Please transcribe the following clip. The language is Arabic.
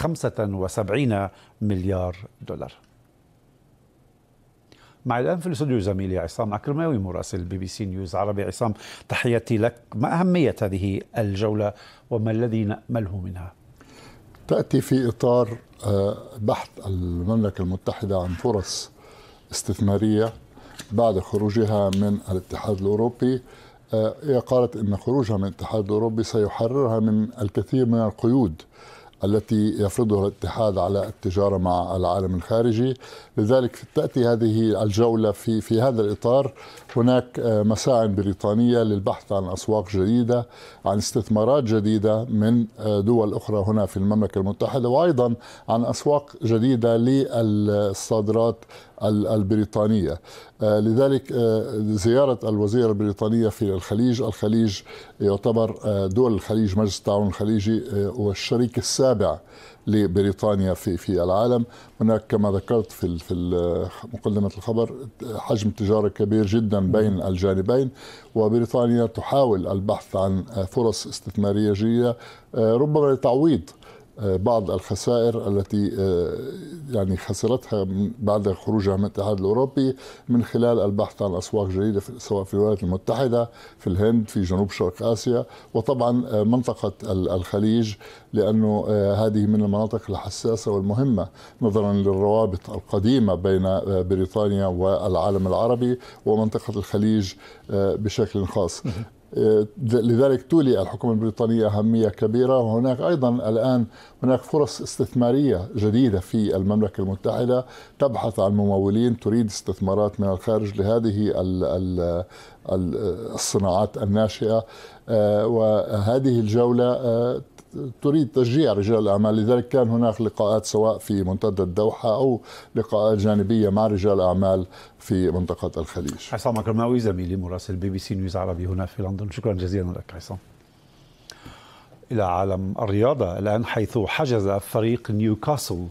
75 مليار دولار مع الان في الاستوديو زميلي عصام عكرماوي مراسل بي بي سي نيوز عربي عصام تحياتي لك ما اهميه هذه الجوله وما الذي نامله منها؟ تاتي في اطار آه، بحث المملكه المتحده عن فرص استثماريه بعد خروجها من الاتحاد الاوروبي آه، هي قالت ان خروجها من الاتحاد الاوروبي سيحررها من الكثير من القيود التي يفرضها الاتحاد على التجاره مع العالم الخارجي، لذلك تاتي هذه الجوله في في هذا الاطار، هناك آه، مساع بريطانيه للبحث عن اسواق جديده، عن استثمارات جديده من آه، دول اخرى هنا في المملكه المتحده، وايضا عن اسواق جديده للصادرات البريطانية آه، لذلك زيارة الوزيرة البريطانية في الخليج الخليج يعتبر دول الخليج مجلس التعاون الخليجي والشريك السابق السابع لبريطانيا في في العالم هناك كما ذكرت في في مقدمه الخبر حجم تجاره كبير جدا بين الجانبين وبريطانيا تحاول البحث عن فرص استثماريه آه، ربما لتعويض بعض الخسائر التي آه، يعني خسرتها بعد خروجها من الاتحاد الاوروبي من خلال البحث عن اسواق جديده سواء في الولايات المتحده، في الهند، في جنوب شرق اسيا، وطبعا آه، منطقه الخليج لانه آه، هذه من المناطق الحساسه والمهمه نظرا للروابط القديمه بين بريطانيا والعالم العربي ومنطقه الخليج بشكل خاص. آه، لذلك تولي الحكومة البريطانية أهمية كبيرة وهناك أيضا الآن هناك فرص استثمارية جديدة في المملكة المتحدة تبحث عن ممولين تريد استثمارات من الخارج لهذه الصناعات الناشئة آه، وهذه الجولة آه، تريد تشجيع رجال الاعمال لذلك كان هناك لقاءات سواء في منتدى الدوحه او لقاءات جانبيه مع رجال اعمال في منطقه الخليج. عصام أكرماوي زميلي مراسل بي بي سي نيوز عربي هنا في لندن شكرا جزيلا لك عصام. الى عالم الرياضه الان حيث حجز فريق نيوكاسل